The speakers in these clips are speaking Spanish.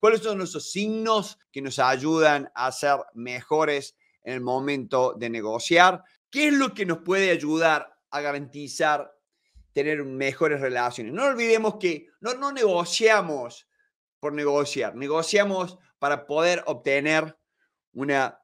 ¿Cuáles son esos signos que nos ayudan a ser mejores en el momento de negociar? ¿Qué es lo que nos puede ayudar a garantizar tener mejores relaciones? No olvidemos que no, no negociamos por negociar, negociamos para poder obtener una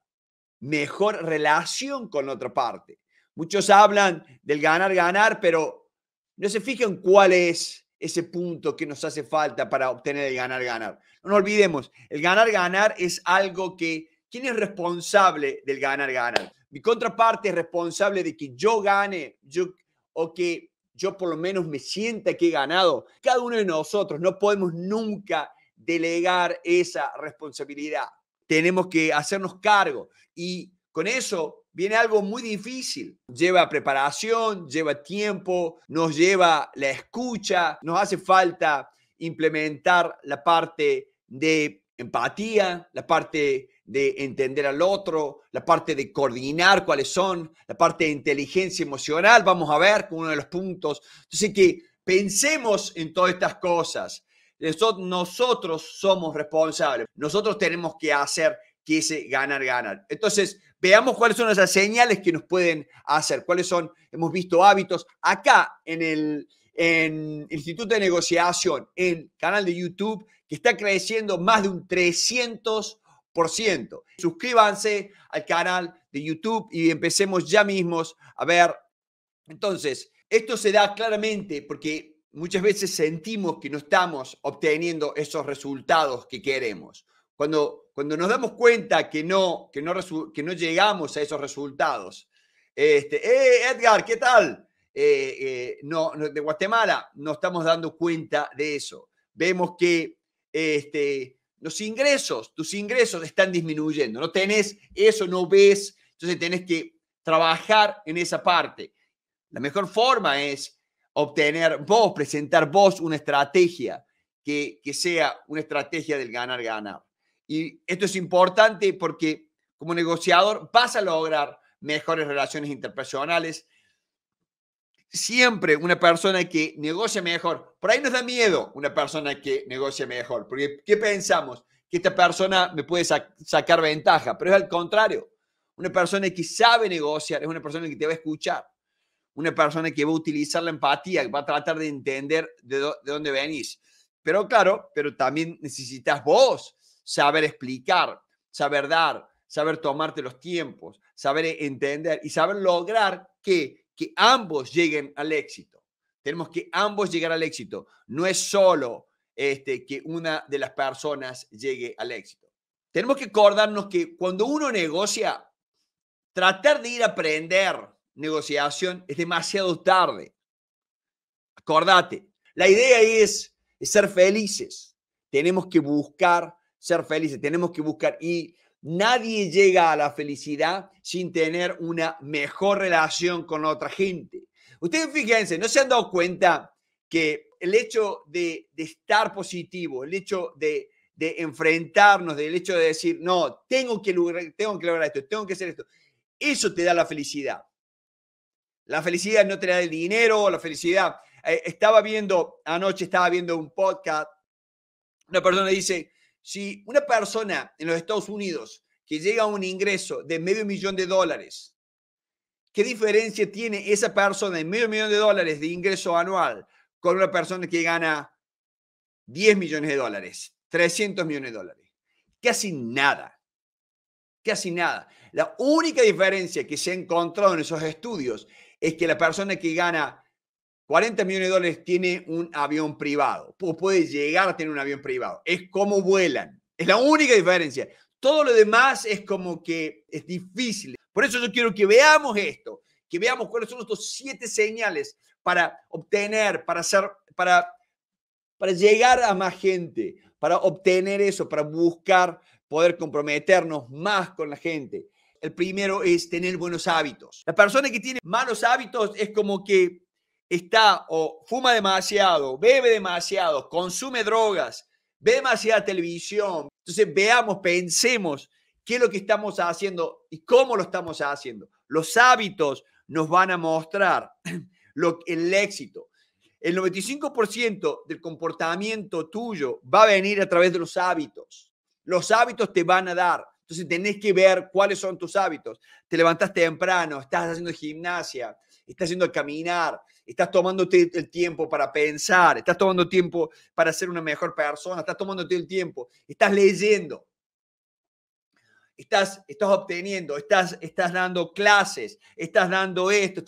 mejor relación con la otra parte. Muchos hablan del ganar, ganar, pero no se fijan cuál es ese punto que nos hace falta para obtener el ganar-ganar. No olvidemos, el ganar-ganar es algo que, ¿quién es responsable del ganar-ganar? Mi contraparte es responsable de que yo gane yo, o que yo por lo menos me sienta que he ganado. Cada uno de nosotros no podemos nunca delegar esa responsabilidad. Tenemos que hacernos cargo y con eso viene algo muy difícil. Lleva preparación, lleva tiempo, nos lleva la escucha, nos hace falta implementar la parte de empatía, la parte de entender al otro, la parte de coordinar cuáles son, la parte de inteligencia emocional, vamos a ver con uno de los puntos. Entonces que pensemos en todas estas cosas. Nosotros somos responsables, nosotros tenemos que hacer que ganar, ganar. Entonces, veamos cuáles son esas señales que nos pueden hacer, cuáles son, hemos visto hábitos. Acá en el, Instituto de Negociación, en canal de YouTube, que está creciendo más de un 300%. Suscríbanse al canal de YouTube y empecemos ya mismos a ver. Entonces, esto se da claramente porque muchas veces sentimos que no estamos obteniendo esos resultados que queremos cuando, nos damos cuenta que no, que, no que no llegamos a esos resultados, este, eh, Edgar, ¿qué tal? Eh, eh, no, de Guatemala, no estamos dando cuenta de eso. Vemos que este, los ingresos, tus ingresos están disminuyendo, no tenés eso, no ves, entonces tenés que trabajar en esa parte. La mejor forma es obtener vos, presentar vos una estrategia que, que sea una estrategia del ganar-ganar. Y esto es importante porque como negociador vas a lograr mejores relaciones interpersonales. Siempre una persona que negocia mejor, por ahí nos da miedo una persona que negocia mejor, porque ¿qué pensamos? Que esta persona me puede sacar ventaja, pero es al contrario. Una persona que sabe negociar es una persona que te va a escuchar, una persona que va a utilizar la empatía, que va a tratar de entender de, de dónde venís. Pero claro, pero también necesitas vos saber explicar, saber dar, saber tomarte los tiempos, saber e-, entender y saber lograr que, que ambos lleguen al éxito. Tenemos que ambos llegar al éxito. No es solo este, que una de las personas llegue al éxito. Tenemos que acordarnos que cuando uno negocia, tratar de ir a aprender negociación es demasiado tarde. Acordate, la idea es, es ser felices. Tenemos que buscar ser felices, tenemos que buscar y nadie llega a la felicidad sin tener una mejor relación con otra gente. Ustedes fíjense, ¿no se han dado cuenta que el hecho de, estar positivo, el hecho de, enfrentarnos, del hecho de decir, no, tengo que, lograr, tengo que lograr esto, tengo que hacer esto, eso te da la felicidad. La felicidad no te da el dinero, la felicidad. Eh, estaba viendo, anoche estaba viendo un podcast, una persona dice, si una persona en los Estados Unidos que llega a un ingreso de medio millón de dólares, ¿qué diferencia tiene esa persona de medio millón de dólares de ingreso anual con una persona que gana 10 millones de dólares, 300 millones de dólares? Casi nada. Casi nada. La única diferencia que se ha encontrado en esos estudios es que la persona que gana 40 millones de dólares tiene un avión privado, o puede llegar a tener un avión privado. Es como vuelan. Es la única diferencia. Todo lo demás es como que es difícil. Por eso yo quiero que veamos esto, que veamos cuáles son estos siete señales para obtener, para hacer, para, para llegar a más gente, para obtener eso, para buscar poder comprometernos más con la gente. El primero es tener buenos hábitos. La persona que tiene malos hábitos es como que está o fuma demasiado, bebe demasiado, consume drogas, ve demasiada televisión. Entonces veamos, pensemos qué es lo que estamos haciendo y cómo lo estamos haciendo. Los hábitos nos van a mostrar lo, el éxito. El 95% del comportamiento tuyo va a venir a través de los hábitos. Los hábitos te van a dar. Entonces tenés que ver cuáles son tus hábitos. Te levantaste temprano, estás haciendo gimnasia, estás haciendo caminar, estás tomándote el tiempo para pensar, estás tomando tiempo para ser una mejor persona, estás tomándote el tiempo, estás leyendo, estás, estás obteniendo, estás, estás dando clases, estás dando esto,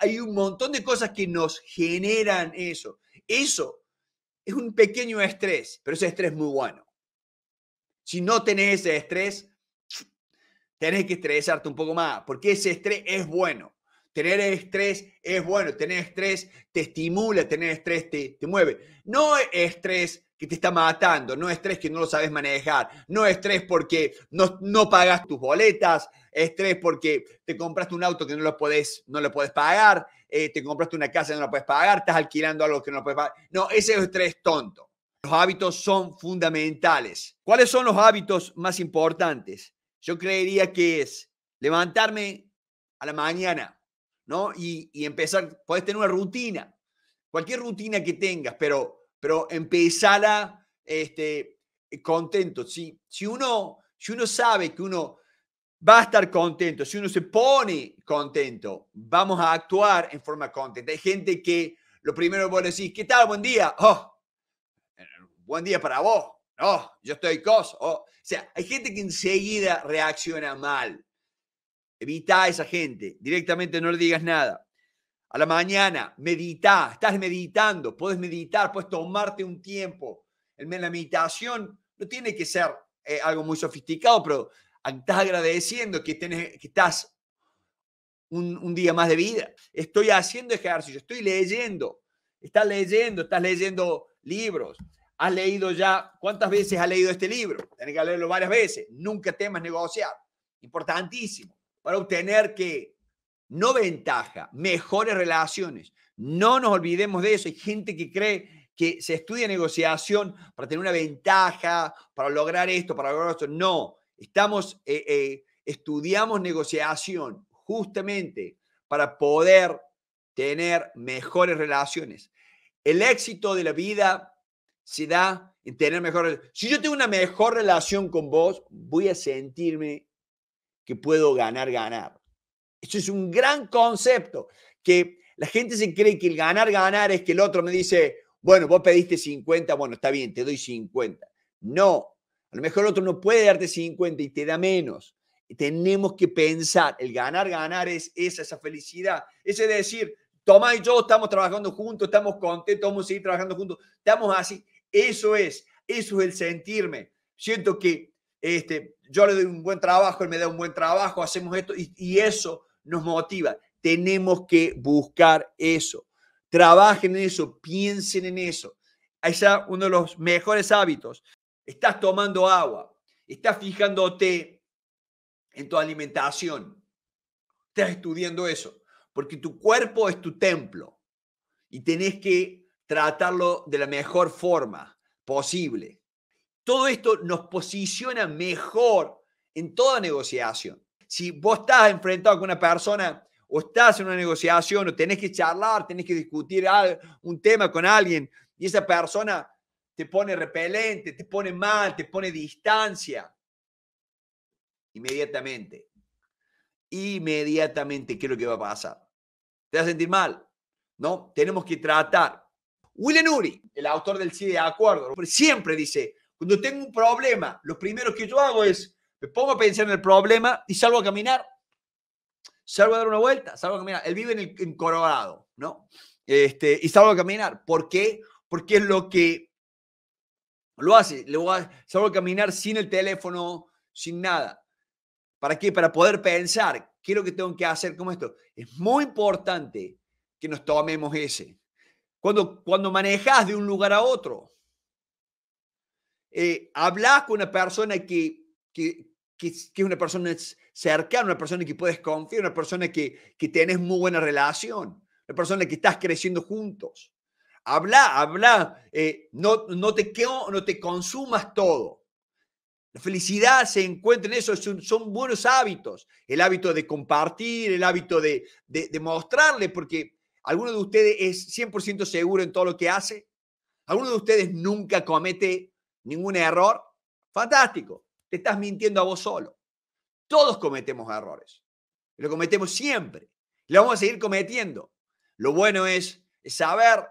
hay un montón de cosas que nos generan eso. Eso es un pequeño estrés, pero ese estrés es muy bueno. Si no tenés ese estrés, tenés que estresarte un poco más, porque ese estrés es bueno. Tener estrés es bueno, tener estrés te estimula, tener estrés te, mueve. No estrés que te está matando, no estrés que no lo sabes manejar, no estrés porque no, no pagas tus boletas, estrés porque te compraste un auto que no lo puedes no lo puedes pagar, eh, te compraste una casa que no la puedes pagar, estás alquilando algo que no lo puedes pagar. No, ese es estrés tonto. Los hábitos son fundamentales. ¿Cuáles son los hábitos más importantes? Yo creería que es levantarme a la mañana, ¿no? Y, empezar, podés tener una rutina, cualquier rutina que tengas, pero, pero empezala este, contento. Si, si, uno, si uno sabe que uno va a estar contento, si uno se pone contento, vamos a actuar en forma contenta. Hay gente que lo primero que vos decís, ¿qué tal? Buen día. Oh, buen día para vos. Oh, yo estoy cos. Oh, o sea, hay gente que enseguida reacciona mal. Evita a esa gente, directamente no le digas nada. A la mañana, medita, estás meditando, puedes meditar, puedes tomarte un tiempo. La meditación no tiene que ser eh, algo muy sofisticado, pero estás agradeciendo que, estás un, un, día más de vida. Estoy haciendo ejercicio, estoy leyendo, estás leyendo, estás leyendo libros. Has leído ya, ¿cuántas veces has leído este libro? Tienes que leerlo varias veces. Nunca temas negociar. Importantísimo para obtener que no ventaja, mejores relaciones. No nos olvidemos de eso. Hay gente que cree que se estudia negociación para tener una ventaja, para lograr esto, para lograr esto. No, estamos, eh, eh, estudiamos negociación justamente para poder tener mejores relaciones. El éxito de la vida se da en tener mejores. Si yo tengo una mejor relación con vos, voy a sentirme que puedo ganar, ganar. Eso es un gran concepto, que la gente se cree que el ganar, ganar es que el otro me dice, bueno, vos pediste 50, bueno, está bien, te doy 50. No, a lo mejor el otro no puede darte 50 y te da menos. Tenemos que pensar, el ganar, ganar es esa, esa felicidad. Es decir, Tomás y yo estamos trabajando juntos, estamos contentos, vamos a seguir trabajando juntos, estamos así. Eso es, eso es el sentirme. Siento que este, yo le doy un buen trabajo, él me da un buen trabajo, hacemos esto y, eso nos motiva. Tenemos que buscar eso. Trabajen en eso, piensen en eso. está uno de los mejores hábitos. Estás tomando agua, estás fijándote en tu alimentación, estás estudiando eso, porque tu cuerpo es tu templo y tenés que tratarlo de la mejor forma posible. Todo esto nos posiciona mejor en toda negociación. Si vos estás enfrentado con una persona o estás en una negociación o tenés que charlar, tenés que discutir un tema con alguien y esa persona te pone repelente, te pone mal, te pone distancia, inmediatamente, inmediatamente, ¿qué es lo que va a pasar? Te vas a sentir mal, ¿no? Tenemos que tratar. William Uri, el autor del Sí de Acuerdo, siempre dice, cuando tengo un problema, lo primero que yo hago es, me pongo a pensar en el problema y salgo a caminar. Salgo a dar una vuelta, salgo a caminar. Él vive en, el, Colorado, ¿no? Este, y salgo a caminar. ¿Por qué? Porque es lo que lo hace. salgo a caminar sin el teléfono, sin nada. ¿Para qué? Para poder pensar qué es lo que tengo que hacer como esto. Es muy importante que nos tomemos ese. Cuando, cuando manejas de un lugar a otro, eh, habla con una persona que, es una persona cercana, una persona que puedes confiar, una persona que, que tenés muy buena relación, una persona que estás creciendo juntos. Habla, habla, eh, no, no, te, no te consumas todo. La felicidad se encuentra en eso, son, buenos hábitos. El hábito de compartir, el hábito de, de, de mostrarle, porque alguno de ustedes es 100% seguro en todo lo que hace. Alguno de ustedes nunca comete ningún error, fantástico, te estás mintiendo a vos solo. Todos cometemos errores, lo cometemos siempre, lo vamos a seguir cometiendo. Lo bueno es saber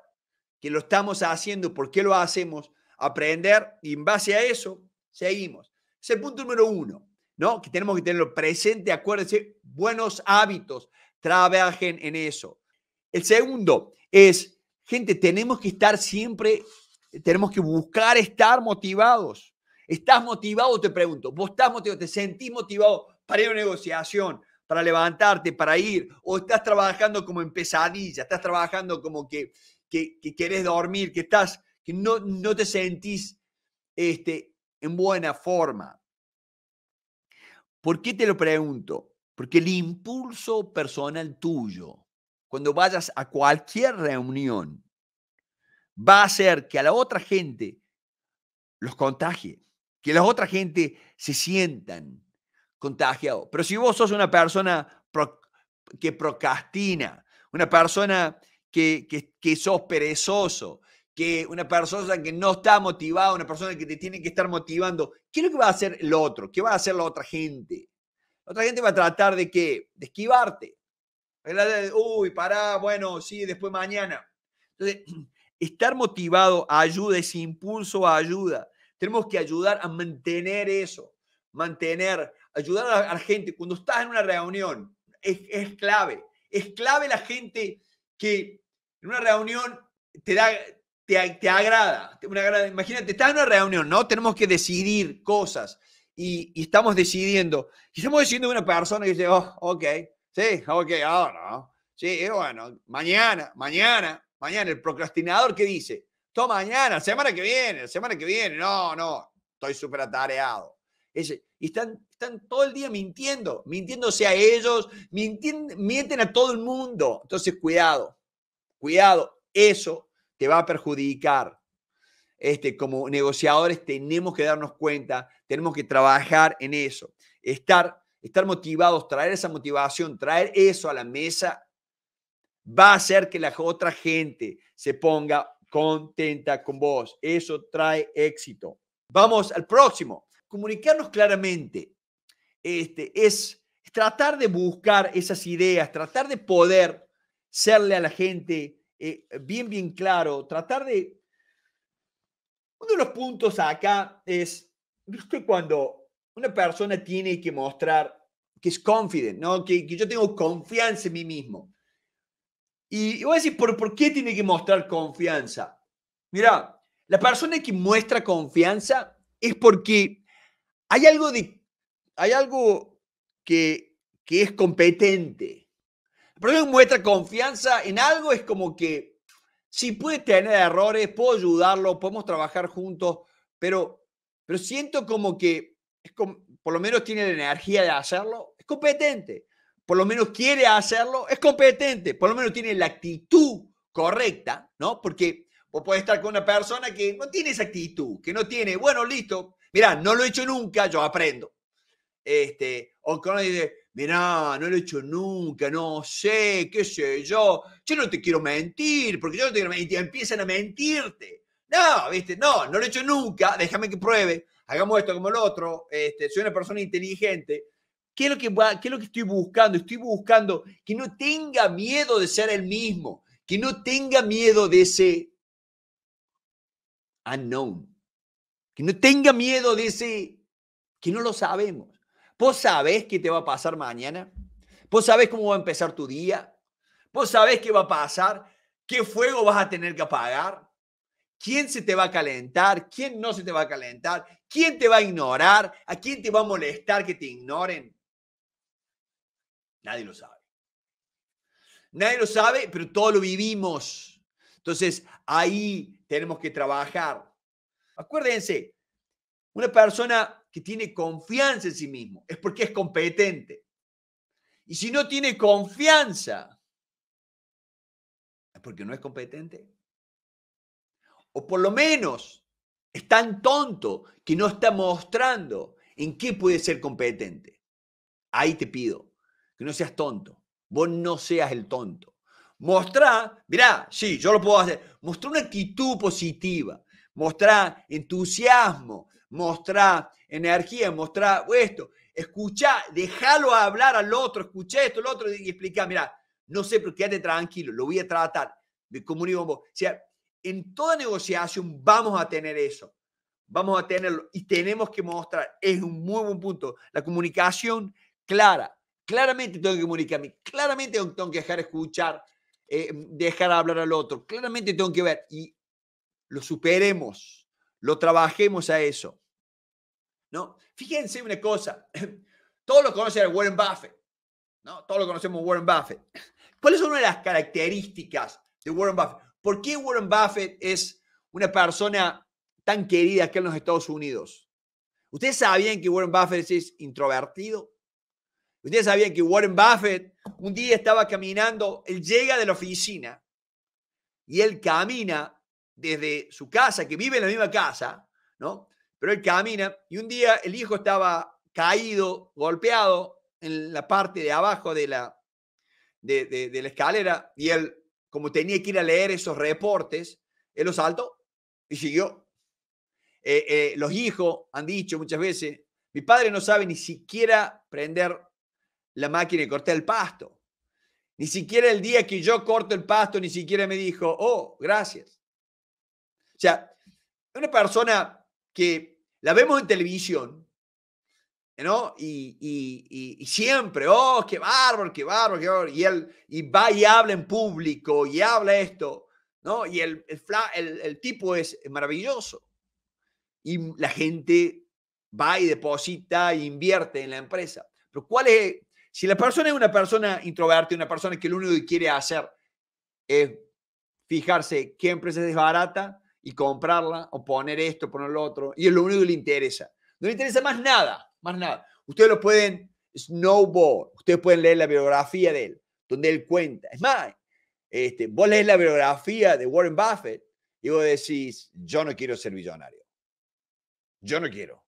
que lo estamos haciendo, por qué lo hacemos, aprender y en base a eso seguimos. Es el punto número uno, ¿no? Que tenemos que tenerlo presente, acuérdense, buenos hábitos, trabajen en eso. El segundo es, gente, tenemos que estar siempre tenemos que buscar estar motivados. ¿Estás motivado? Te pregunto. ¿Vos estás motivado? ¿Te sentís motivado para ir a una negociación, para levantarte, para ir? ¿O estás trabajando como en pesadilla? ¿Estás trabajando como que, que, querés dormir? ¿Que estás no, no te sentís este, en buena forma? ¿Por qué te lo pregunto? Porque el impulso personal tuyo, cuando vayas a cualquier reunión, va a hacer que a la otra gente los contagie, que la otra gente se sientan contagiados. Pero si vos sos una persona que procrastina, una persona que, que, que sos perezoso, que una persona que no está motivada, una persona que te tiene que estar motivando, ¿qué es lo que va a hacer el otro? ¿Qué va a hacer la otra gente? La otra gente va a tratar de qué? De esquivarte. Uy, pará, bueno, sí, después mañana. Entonces, Estar motivado ayuda, ese impulso a ayuda. Tenemos que ayudar a mantener eso, mantener, ayudar a la, gente. Cuando estás en una reunión, es, es clave. Es clave la gente que en una reunión te da, te, te, agrada, imagínate, estás en una reunión, ¿no? Tenemos que decidir cosas y, estamos decidiendo. Y estamos decidiendo una persona que dice, oh, ok, sí, ok, ahora, no. sí, bueno, mañana, mañana, Mañana el procrastinador que dice, Todo mañana, semana que viene, semana que viene, no, no, estoy súper atareado. y están, están todo el día mintiendo, mintiéndose a ellos, mienten a todo el mundo. Entonces, cuidado, cuidado, eso te va a perjudicar. Este, como negociadores tenemos que darnos cuenta, tenemos que trabajar en eso, estar, estar motivados, traer esa motivación, traer eso a la mesa va a hacer que la otra gente se ponga contenta con vos. Eso trae éxito. Vamos al próximo. Comunicarnos claramente. Este es tratar de buscar esas ideas, tratar de poder serle a la gente eh, bien, bien claro, tratar de... Uno de los puntos acá es, que Cuando una persona tiene que mostrar que es confident, ¿no? que yo tengo confianza en mí mismo. Y, voy a decir, ¿por, qué tiene que mostrar confianza? Mira, la persona que muestra confianza es porque hay algo, de, hay algo que, que es competente. La persona que muestra confianza en algo es como que si puede tener errores, puedo ayudarlo, podemos trabajar juntos, pero, pero siento como que por lo menos tiene la energía de hacerlo, es competente por lo menos quiere hacerlo, es competente, por lo menos tiene la actitud correcta, ¿no? Porque vos podés estar con una persona que no tiene esa actitud, que no tiene, bueno, listo, mirá, no lo he hecho nunca, yo aprendo. Este, o con alguien dice, mirá, no lo he hecho nunca, no sé, qué sé yo, yo no te quiero mentir, porque yo no te quiero mentir, empiezan a mentirte. No, viste, no, no lo he hecho nunca, déjame que pruebe, hagamos esto como el otro, este, soy una persona inteligente, ¿Qué es, lo que estoy buscando? Estoy buscando que no tenga miedo de ser el mismo, que no tenga miedo de ese unknown, que no tenga miedo de ese que no lo sabemos. Vos sabés qué te va a pasar mañana, vos sabés cómo va a empezar tu día, vos sabés qué va a pasar, qué fuego vas a tener que apagar, quién se te va a calentar, quién no se te va a calentar, quién te va a ignorar, a quién te va a molestar que te ignoren. Nadie lo sabe. Nadie lo sabe, pero todo lo vivimos. Entonces, ahí tenemos que trabajar. Acuérdense, una persona que tiene confianza en sí mismo es porque es competente. Y si no tiene confianza, es porque no es competente. O por lo menos es tan tonto que no está mostrando en qué puede ser competente. Ahí te pido que no seas tonto. Vos no seas el tonto. Mostrar. mirá, sí, yo lo puedo hacer. Mostrar una actitud positiva, Mostrar entusiasmo, Mostrar energía, Mostrar esto. Escuchar. déjalo hablar al otro, escuché esto, el otro y explica, mirá, no sé, pero quédate tranquilo, lo voy a tratar. De comunico vos. O sea, en toda negociación vamos a tener eso. Vamos a tenerlo y tenemos que mostrar, es un muy buen punto, la comunicación clara, Claramente tengo que comunicarme, claramente tengo que dejar escuchar, eh, dejar hablar al otro, claramente tengo que ver y lo superemos, lo trabajemos a eso. ¿no? Fíjense una cosa, todos lo conocen a Warren Buffett, ¿no? todos lo conocemos a Warren Buffett. ¿Cuáles son una de las características de Warren Buffett? ¿Por qué Warren Buffett es una persona tan querida aquí en los Estados Unidos? ¿Ustedes sabían que Warren Buffett es introvertido? Ustedes sabían que Warren Buffett un día estaba caminando, él llega de la oficina y él camina desde su casa, que vive en la misma casa, ¿no? Pero él camina y un día el hijo estaba caído, golpeado en la parte de abajo de la, de, la escalera y él, como tenía que ir a leer esos reportes, él lo saltó y siguió. Eh, eh, los hijos han dicho muchas veces, mi padre no sabe ni siquiera prender la máquina y corté el pasto. Ni siquiera el día que yo corto el pasto, ni siquiera me dijo, oh, gracias. O sea, una persona que la vemos en televisión, ¿no? Y, siempre, oh, qué bárbaro, qué bárbaro, qué bárbaro. Y él y va y habla en público y habla esto, ¿no? Y el, el, el tipo es maravilloso. Y la gente va y deposita e invierte en la empresa. Pero ¿cuál es, si la persona es una persona introvertida, una persona que lo único que quiere hacer es fijarse qué empresa es barata y comprarla o poner esto, poner lo otro, y es lo único que le interesa. No le interesa más nada, más nada. Ustedes lo pueden snowball, ustedes pueden leer la biografía de él, donde él cuenta. Es más, este, vos lees la biografía de Warren Buffett y vos decís, yo no quiero ser millonario. Yo no quiero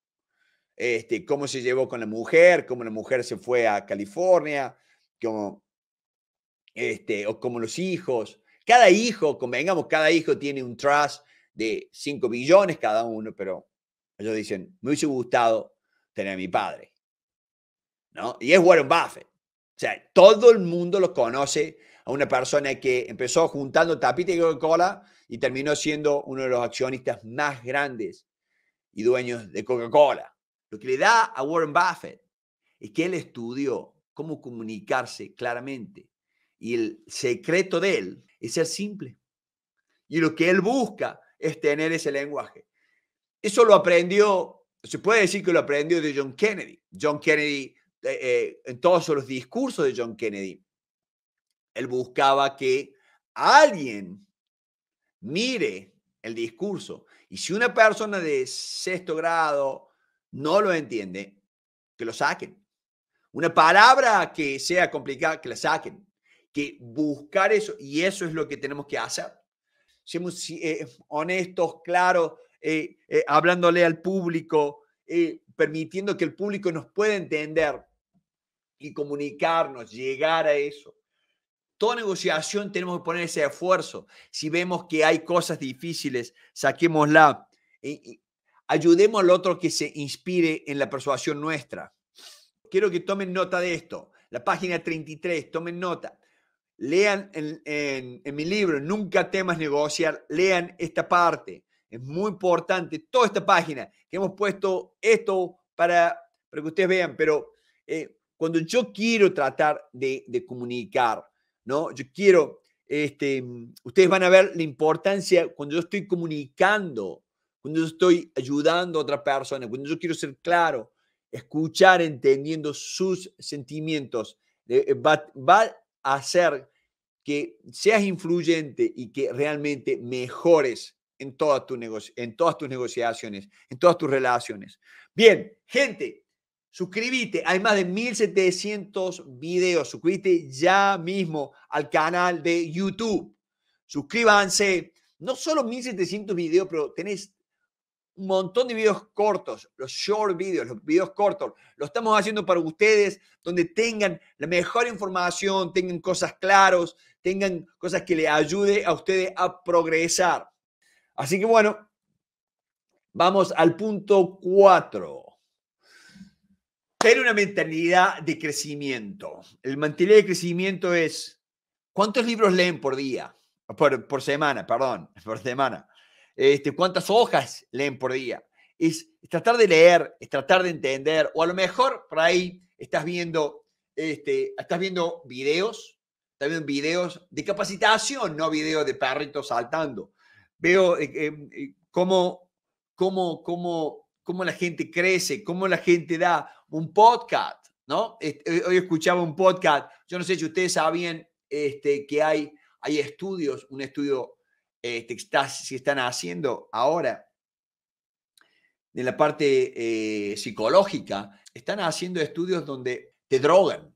este, cómo se llevó con la mujer, cómo la mujer se fue a California, cómo, este, o como los hijos. Cada hijo, convengamos, cada hijo tiene un trust de 5 millones cada uno, pero ellos dicen, me hubiese gustado tener a mi padre. ¿No? Y es Warren Buffett. O sea, todo el mundo lo conoce a una persona que empezó juntando tapita y Coca-Cola y terminó siendo uno de los accionistas más grandes y dueños de Coca-Cola. Lo que le da a Warren Buffett es que él estudió cómo comunicarse claramente. Y el secreto de él es ser simple. Y lo que él busca es tener ese lenguaje. Eso lo aprendió, se puede decir que lo aprendió de John Kennedy. John Kennedy, eh, eh, en todos los discursos de John Kennedy, él buscaba que alguien mire el discurso. Y si una persona de sexto grado, no lo entiende, que lo saquen. Una palabra que sea complicada, que la saquen. Que buscar eso, y eso es lo que tenemos que hacer. Seamos eh, honestos, claros, eh, eh, hablándole al público, permitiendo que el público nos pueda entender y comunicarnos, llegar a eso. Toda negociación tenemos que poner ese esfuerzo. Si vemos que hay cosas difíciles, saquémosla. Ayudemos al otro que se inspire en la persuasión nuestra. Quiero que tomen nota de esto. La página 33, tomen nota. Lean en, mi libro, Nunca temas negociar, lean esta parte. Es muy importante toda esta página que hemos puesto esto para, para que ustedes vean, pero eh, cuando yo quiero tratar de, comunicar, ¿no? Yo quiero, este, ustedes van a ver la importancia cuando yo estoy comunicando cuando yo estoy ayudando a otra persona, cuando yo quiero ser claro, escuchar entendiendo sus sentimientos, eh, eh, va, a hacer que seas influyente y que realmente mejores en, toda tu en todas tus negociaciones, en todas tus relaciones. Bien, gente, suscríbete. Hay más de 1700 videos. Suscríbete ya mismo al canal de YouTube. Suscríbanse. No solo 1700 videos, pero tenés un montón de videos cortos, los short videos, los videos cortos. Lo estamos haciendo para ustedes, donde tengan la mejor información, tengan cosas claras, tengan cosas que les ayude a ustedes a progresar. Así que bueno, vamos al punto 4. Tener una mentalidad de crecimiento. El mentalidad de crecimiento es, ¿cuántos libros leen por día? Por, por semana, perdón, por semana este, cuántas hojas leen por día. Es, tratar de leer, es tratar de entender, o a lo mejor por ahí estás viendo, este, estás viendo videos, estás viendo videos de capacitación, no videos de perritos saltando. Veo eh, eh, eh, cómo, cómo, la gente crece, cómo la gente da un podcast, ¿no? hoy escuchaba un podcast, yo no sé si ustedes sabían este, que hay, hay estudios, un estudio este, está, están haciendo ahora en la parte eh, psicológica, están haciendo estudios donde te drogan,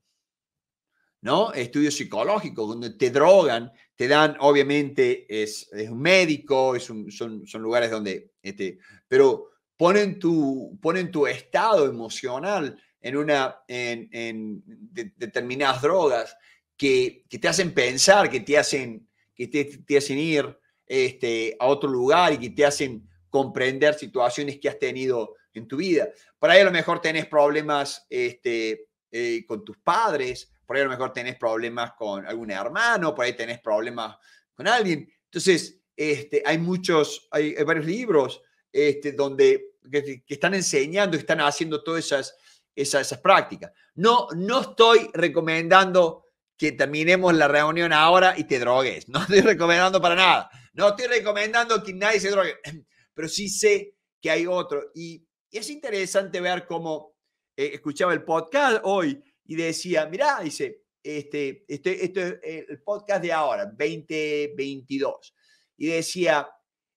¿no? Estudios psicológicos, donde te drogan, te dan, obviamente, es, un médico, es son, lugares donde, este, pero ponen tu, ponen tu estado emocional en, una, en, determinadas drogas que, te hacen pensar, que te hacen, que te hacen ir este, a otro lugar y que te hacen comprender situaciones que has tenido en tu vida. Por ahí a lo mejor tenés problemas este, eh, con tus padres, por ahí a lo mejor tenés problemas con algún hermano, por ahí tenés problemas con alguien. Entonces, este, hay muchos, hay, varios libros este, donde que, están enseñando, están haciendo todas esas, esas, esas, prácticas. No, no estoy recomendando que terminemos la reunión ahora y te drogues, no estoy recomendando para nada. No estoy recomendando que nadie se drogue, pero sí sé que hay otro. Y, es interesante ver cómo eh, escuchaba el podcast hoy y decía, mirá, dice, este, este, es eh, el podcast de ahora, 2022. Y decía,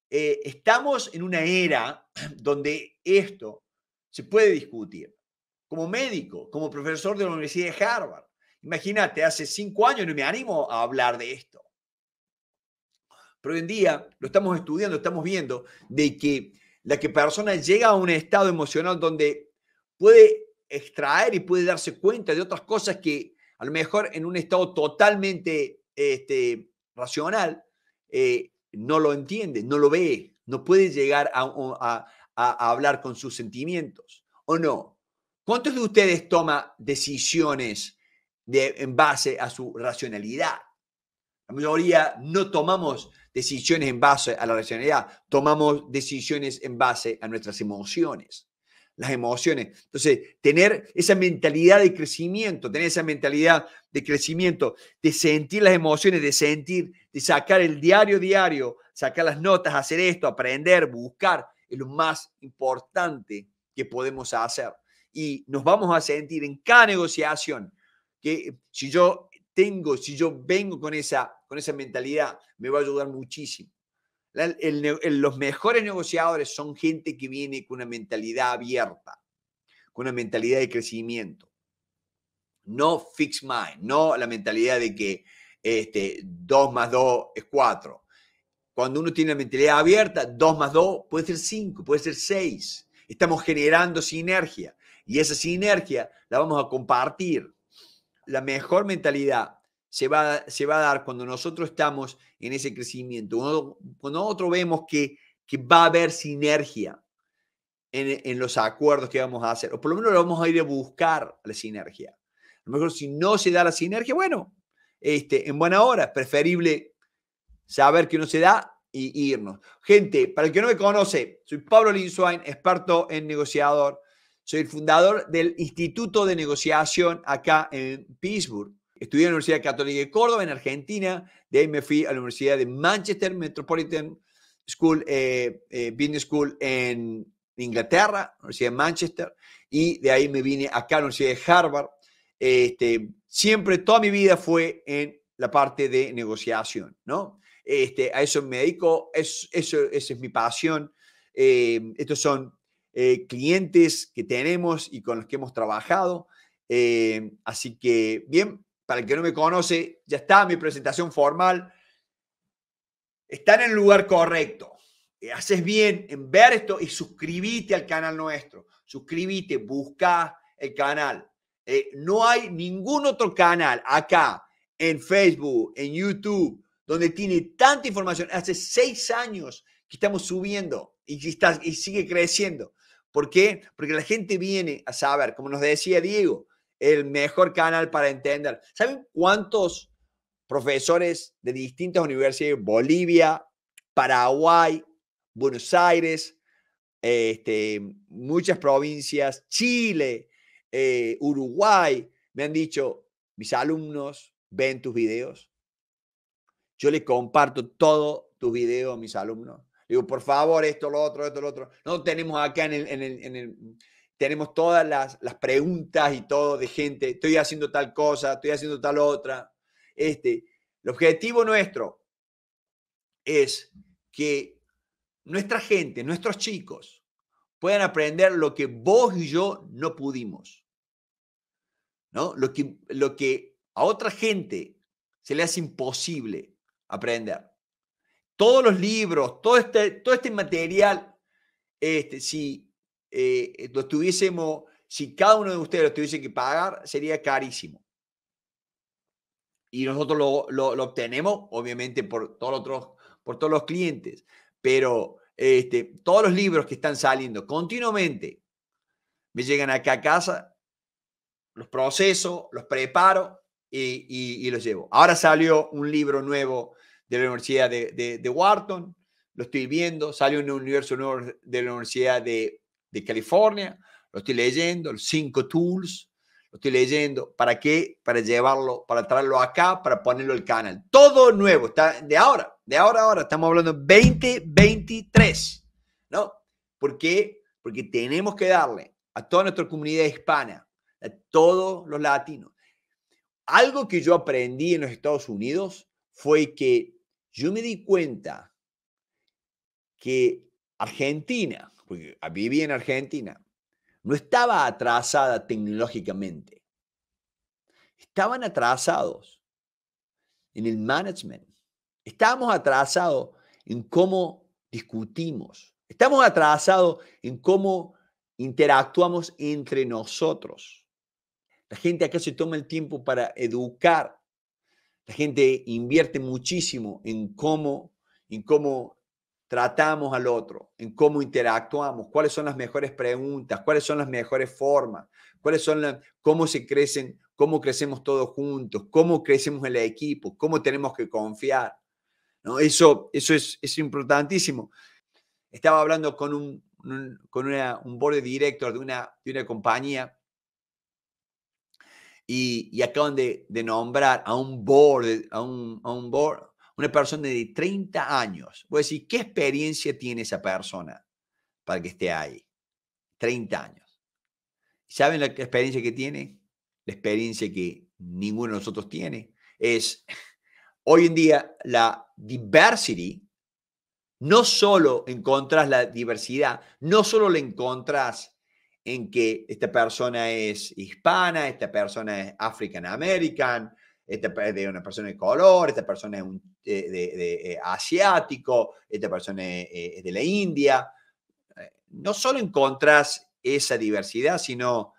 eh, estamos en una era donde esto se puede discutir. Como médico, como profesor de la Universidad de Harvard. Imagínate, hace cinco años no me animo a hablar de esto. Pero hoy en día lo estamos estudiando, estamos viendo de que la que persona llega a un estado emocional donde puede extraer y puede darse cuenta de otras cosas que a lo mejor en un estado totalmente este, racional eh, no lo entiende, no lo ve, no puede llegar a, hablar con sus sentimientos, ¿o no? ¿Cuántos de ustedes toma decisiones en base a su racionalidad? La mayoría no tomamos decisiones en base a la racionalidad, tomamos decisiones en base a nuestras emociones, las emociones. Entonces, tener esa mentalidad de crecimiento, tener esa mentalidad de crecimiento, de sentir las emociones, de sentir, de sacar el diario diario, sacar las notas, hacer esto, aprender, buscar, es lo más importante que podemos hacer. Y nos vamos a sentir en cada negociación que si yo tengo, si yo vengo con esa, con esa mentalidad, me va a ayudar muchísimo. los mejores negociadores son gente que viene con una mentalidad abierta, con una mentalidad de crecimiento. No fix mind, no la mentalidad de que este, 2 más 2 es 4. Cuando uno tiene la mentalidad abierta, 2 más 2 puede ser 5, puede ser 6. Estamos generando sinergia y esa sinergia la vamos a compartir la mejor mentalidad se va, se va a dar cuando nosotros estamos en ese crecimiento, cuando, nosotros vemos que, que va a haber sinergia en, los acuerdos que vamos a hacer, o por lo menos lo vamos a ir a buscar la sinergia. A lo mejor si no se da la sinergia, bueno, este, en buena hora, es preferible saber que no se da y irnos. Gente, para el que no me conoce, soy Pablo Linswain, experto en negociador, soy el fundador del Instituto de Negociación acá en Pittsburgh. Estudié en la Universidad Católica de Córdoba, en Argentina. De ahí me fui a la Universidad de Manchester Metropolitan School, eh, eh, Business School en Inglaterra, Universidad de Manchester. Y de ahí me vine acá a la Universidad de Harvard. Este, siempre, toda mi vida fue en la parte de negociación, ¿no? Este, a eso me dedico, es, eso, esa es mi pasión. Eh, estos son eh, clientes que tenemos y con los que hemos trabajado. Eh, así que, bien, para el que no me conoce, ya está mi presentación formal. Están en el lugar correcto. Eh, haces bien en ver esto y suscríbete al canal nuestro. Suscribite, busca el canal. no hay ningún otro canal acá en Facebook, en YouTube, donde tiene tanta información. Hace seis años que estamos subiendo y, y sigue creciendo. ¿Por qué? Porque la gente viene a saber, como nos decía Diego, el mejor canal para entender. ¿Saben cuántos profesores de distintas universidades, Bolivia, Paraguay, Buenos Aires, este, muchas provincias, Chile, eh, Uruguay, me han dicho, mis alumnos ven tus videos. Yo les comparto todos tus videos a mis alumnos. Digo, por favor, esto, lo otro, esto, lo otro. No tenemos acá en el, en el, tenemos todas las, las, preguntas y todo de gente, estoy haciendo tal cosa, estoy haciendo tal otra. Este, el objetivo nuestro es que nuestra gente, nuestros chicos, puedan aprender lo que vos y yo no pudimos. ¿No? Lo que, lo que a otra gente se le hace imposible aprender todos los libros, todo este, todo este material, este, si eh, lo tuviésemos, si cada uno de ustedes lo tuviese que pagar, sería carísimo. Y nosotros lo, lo, obtenemos, obviamente, por todos, los por todos los clientes, pero este, todos los libros que están saliendo continuamente me llegan acá a casa, los proceso, los preparo y, y, y los llevo. Ahora salió un libro nuevo de la Universidad de, de, de Wharton, lo estoy viendo, sale un universo nuevo de la Universidad de, de California, lo estoy leyendo, los cinco tools, lo estoy leyendo, ¿para qué? Para llevarlo, para traerlo acá, para ponerlo al canal. Todo nuevo, está de ahora, de ahora a ahora, estamos hablando 2023, ¿no? ¿Por qué? Porque tenemos que darle a toda nuestra comunidad hispana, a todos los latinos. Algo que yo aprendí en los Estados Unidos fue que yo me di cuenta que Argentina, porque viví en Argentina, no estaba atrasada tecnológicamente. Estaban atrasados en el management. Estábamos atrasados en cómo discutimos. Estamos atrasados en cómo interactuamos entre nosotros. La gente acá se toma el tiempo para educar la gente invierte muchísimo en cómo, en cómo tratamos al otro, en cómo interactuamos, cuáles son las mejores preguntas, cuáles son las mejores formas, cuáles son cómo se crecen, cómo crecemos todos juntos, cómo crecemos el equipo, cómo tenemos que confiar. ¿no? Eso, eso es, es importantísimo. Estaba hablando con un, con un board director de una, de una compañía y, acaban de, nombrar a un board, a un, a un board, una persona de 30 años. Voy a decir, ¿qué experiencia tiene esa persona para que esté ahí? 30 años. ¿Saben la experiencia que tiene? La experiencia que ninguno de nosotros tiene es, hoy en día, la diversity, no solo encontrás la diversidad, no solo la encontrás en que esta persona es hispana, esta persona es African American, esta de una persona de color, esta persona es eh, de, eh, asiático, esta persona eh, es, de la India. No solo encontrás esa diversidad, sino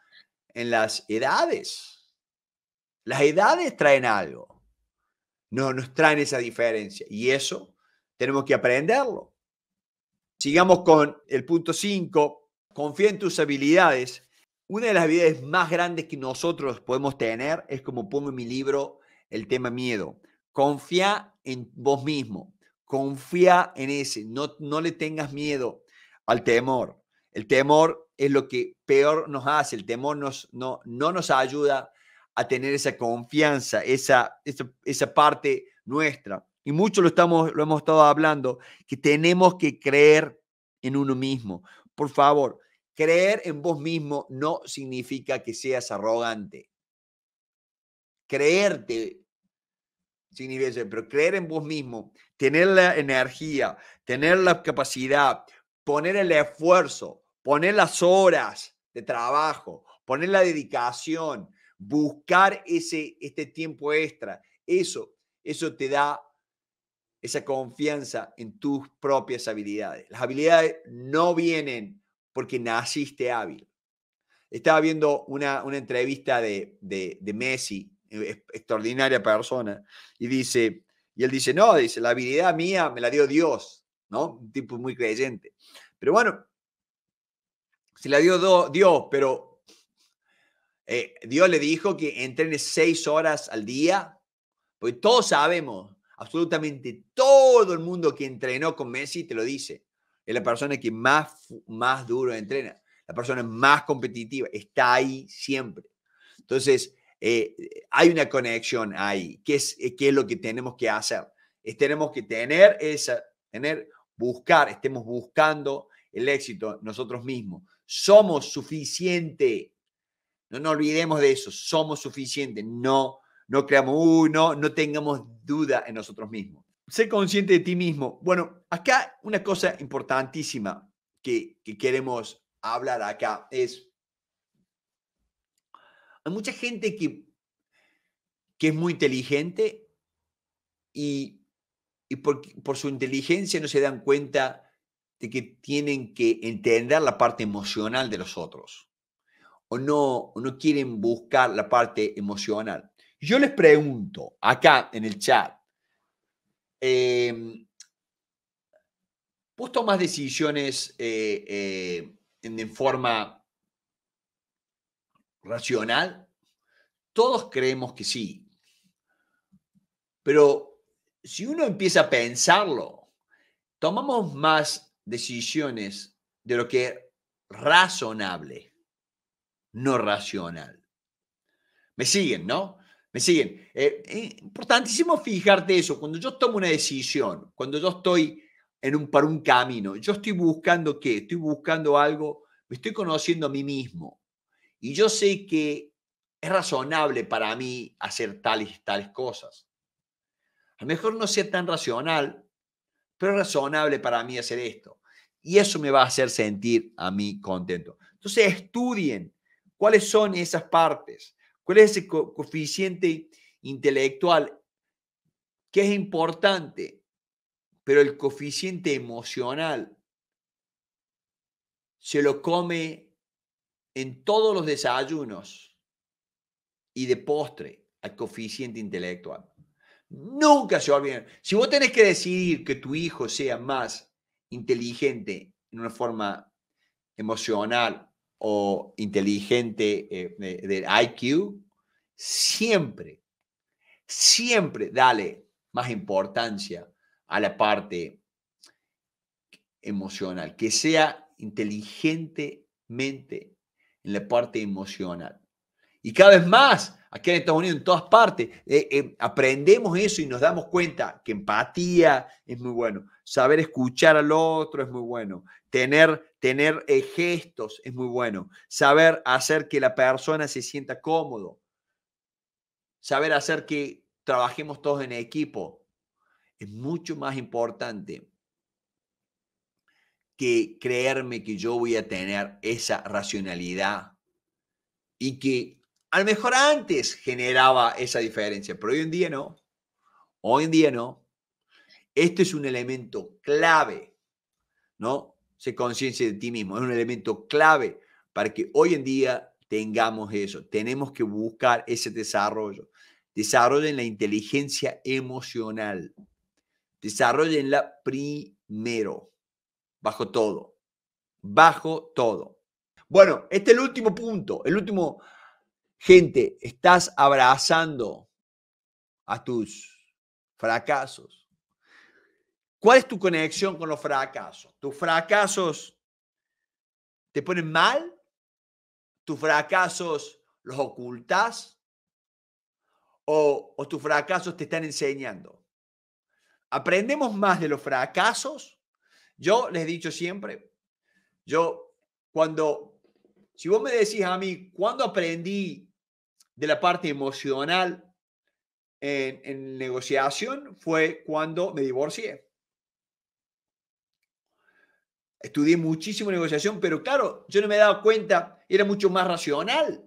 en las edades. Las edades traen algo, no, nos traen esa diferencia y eso tenemos que aprenderlo. Sigamos con el punto 5, confía en tus habilidades. Una de las habilidades más grandes que nosotros podemos tener es como pongo en mi libro el tema miedo. Confía en vos mismo, confía en ese, no, no le tengas miedo al temor. El temor es lo que peor nos hace, el temor no, no nos ayuda a tener esa confianza, esa, esa, parte nuestra. Y mucho lo, estamos, lo hemos estado hablando, que tenemos que creer en uno mismo. Por favor, Creer en vos mismo no significa que seas arrogante. Creerte significa, pero creer en vos mismo, tener la energía, tener la capacidad, poner el esfuerzo, poner las horas de trabajo, poner la dedicación, buscar ese, este tiempo extra. Eso, eso te da esa confianza en tus propias habilidades. Las habilidades no vienen porque naciste hábil. Estaba viendo una, una entrevista de, Messi, e-, extraordinaria persona, y dice, y él dice, no, dice, la habilidad mía me la dio Dios, ¿no? Un tipo muy creyente. Pero bueno, se la dio Dios, pero eh, Dios le dijo que entrene seis horas al día, porque todos sabemos, absolutamente todo el mundo que entrenó con Messi te lo dice es la persona que más, más duro entrena, la persona más competitiva, está ahí siempre. Entonces, eh, hay una conexión ahí. ¿Qué es, eh, ¿Qué es lo que tenemos que hacer? Es, tenemos que tener esa, tener, buscar, estemos buscando el éxito nosotros mismos. Somos suficiente. No nos olvidemos de eso. Somos suficiente. No, no creamos, no tengamos duda en nosotros mismos. Sé consciente de ti mismo. Bueno, acá una cosa importantísima que, que queremos hablar acá es, hay mucha gente que, que es muy inteligente y, por, su inteligencia no se dan cuenta de que tienen que entender la parte emocional de los otros o no, no quieren buscar la parte emocional. Yo les pregunto acá en el chat, eh, vos tomás decisiones eh, eh, en, forma racional? Todos creemos que sí. Pero si uno empieza a pensarlo, tomamos más decisiones de lo que es razonable, no racional. Me siguen, ¿no? ¿Me siguen? Eh, importantísimo fijarte eso. Cuando yo tomo una decisión, cuando yo estoy en un, para un camino, yo estoy buscando qué? Estoy buscando algo, me estoy conociendo a mí mismo. Y yo sé que es razonable para mí hacer tales tales cosas. A lo mejor no sea tan racional, pero es razonable para mí hacer esto. Y eso me va a hacer sentir a mí contento. Entonces estudien cuáles son esas partes. ¿Cuál es ese coeficiente intelectual que es importante? Pero el coeficiente emocional se lo come en todos los desayunos y de postre al coeficiente intelectual. Nunca se olvidar. Si vos tenés que decidir que tu hijo sea más inteligente en una forma emocional o inteligente eh, del IQ, siempre, siempre dale más importancia a la parte emocional, que sea inteligentemente en la parte emocional. Y cada vez más, aquí en Estados Unidos, en todas partes, eh, eh, aprendemos eso y nos damos cuenta que empatía es muy bueno, saber escuchar al otro es muy bueno, Tener, eh, gestos es muy bueno. Saber hacer que la persona se sienta cómodo. Saber hacer que trabajemos todos en equipo. Es mucho más importante que creerme que yo voy a tener esa racionalidad y que a lo mejor antes generaba esa diferencia, pero hoy en día no. Hoy en día no. Este es un elemento clave, ¿no? se conciencia de ti mismo. Es un elemento clave para que hoy en día tengamos eso. Tenemos que buscar ese desarrollo. Desarrollen la inteligencia emocional. Desarrollenla primero, bajo todo, bajo todo. Bueno, este es el último punto, el último, gente, estás abrazando a tus fracasos. ¿Cuál es tu conexión con los fracasos? ¿Tus fracasos te ponen mal? ¿Tus fracasos los ocultas? ¿O, tus fracasos te están enseñando? Aprendemos más de los fracasos. Yo les he dicho siempre, yo cuando, si vos me decís a mí, ¿cuándo aprendí de la parte emocional en negociación? Fue cuando me divorcié Estudié muchísimo negociación, pero claro, yo no me he dado cuenta, era mucho más racional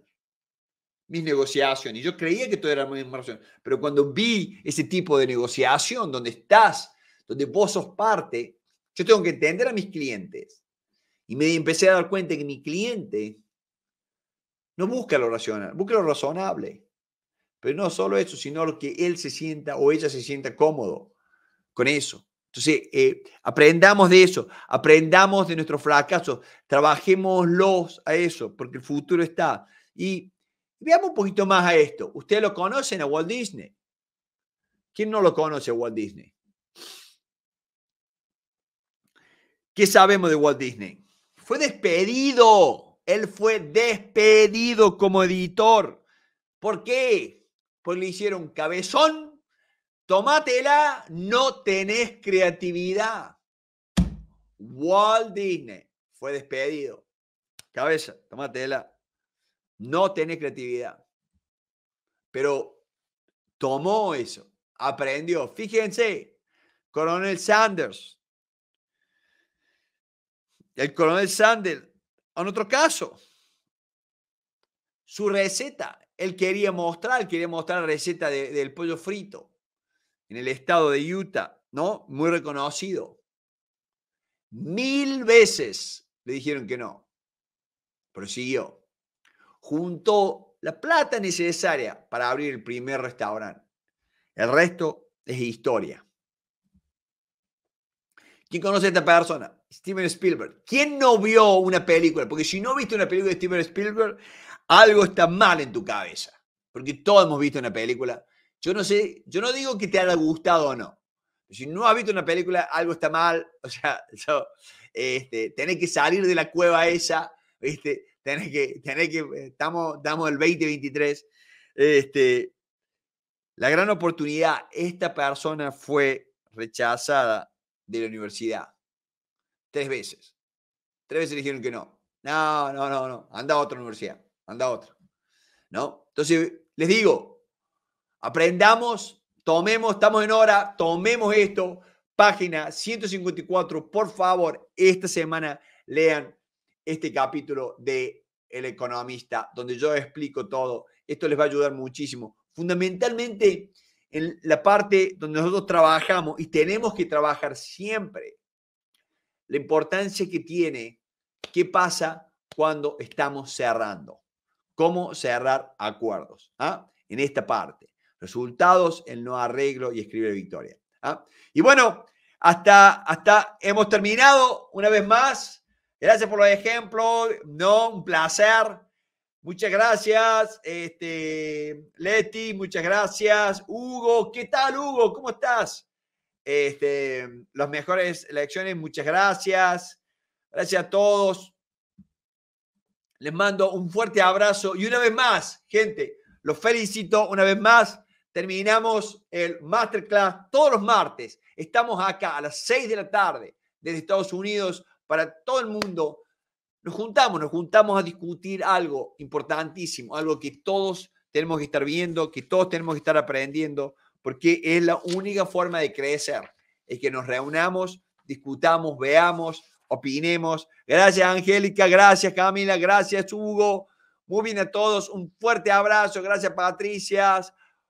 mis negociaciones. Yo creía que todo era muy racional, pero cuando vi ese tipo de negociación donde estás, donde vos sos parte, yo tengo que entender a mis clientes. Y me empecé a dar cuenta que mi cliente no busca lo racional, busca lo razonable. Pero no solo eso, sino lo que él se sienta o ella se sienta cómodo con eso. Entonces, eh, aprendamos de eso, aprendamos de nuestros fracasos, trabajémoslos a eso, porque el futuro está. Y veamos un poquito más a esto. Ustedes lo conocen a Walt Disney. ¿Quién no lo conoce a Walt Disney? ¿Qué sabemos de Walt Disney? Fue despedido. Él fue despedido como editor. ¿Por qué? Porque le hicieron cabezón Tomátela, no tenés creatividad. Walt Disney fue despedido. Cabeza, tomátela. No tenés creatividad. Pero tomó eso, aprendió. Fíjense, coronel Sanders. El coronel Sanders, en otro caso, su receta, él quería mostrar, quería mostrar la receta del pollo frito en el estado de Utah, ¿no? Muy reconocido. Mil veces le dijeron que no. Prosiguió. Juntó la plata necesaria para abrir el primer restaurante. El resto es historia. ¿Quién conoce a esta persona? Steven Spielberg. ¿Quién no vio una película? Porque si no viste una película de Steven Spielberg, algo está mal en tu cabeza. Porque todos hemos visto una película yo no sé, yo no digo que te haya gustado o no. Si no has visto una película, algo está mal. O sea, este, tenés que salir de la cueva esa, este Tenés que, tenés que, eh, estamos, damos el 2023. Este, la gran oportunidad, esta persona fue rechazada de la universidad. Tres veces. Tres veces dijeron que no. No, no, no, no. Anda a otra universidad. Anda a otra. ¿No? Entonces, les digo, Aprendamos, tomemos, estamos en hora, tomemos esto. Página 154, por favor, esta semana lean este capítulo de El Economista, donde yo explico todo. Esto les va a ayudar muchísimo. Fundamentalmente en la parte donde nosotros trabajamos y tenemos que trabajar siempre, la importancia que tiene qué pasa cuando estamos cerrando, cómo cerrar acuerdos ¿ah? en esta parte. Resultados, el no arreglo y escribe victoria. ¿ah? Y bueno, hasta, hasta hemos terminado una vez más. Gracias por los ejemplos, ¿no? Un placer. Muchas gracias, este, Leti, muchas gracias. Hugo, ¿qué tal, Hugo? ¿Cómo estás? Este, las mejores elecciones, muchas gracias. Gracias a todos. Les mando un fuerte abrazo y una vez más, gente, los felicito una vez más terminamos el masterclass todos los martes. Estamos acá a las 6 de la tarde desde Estados Unidos para todo el mundo. Nos juntamos, nos juntamos a discutir algo importantísimo, algo que todos tenemos que estar viendo, que todos tenemos que estar aprendiendo, porque es la única forma de crecer, es que nos reunamos, discutamos, veamos, opinemos. Gracias Angélica, gracias Camila, gracias Hugo. Muy bien a todos, un fuerte abrazo, gracias Patricia,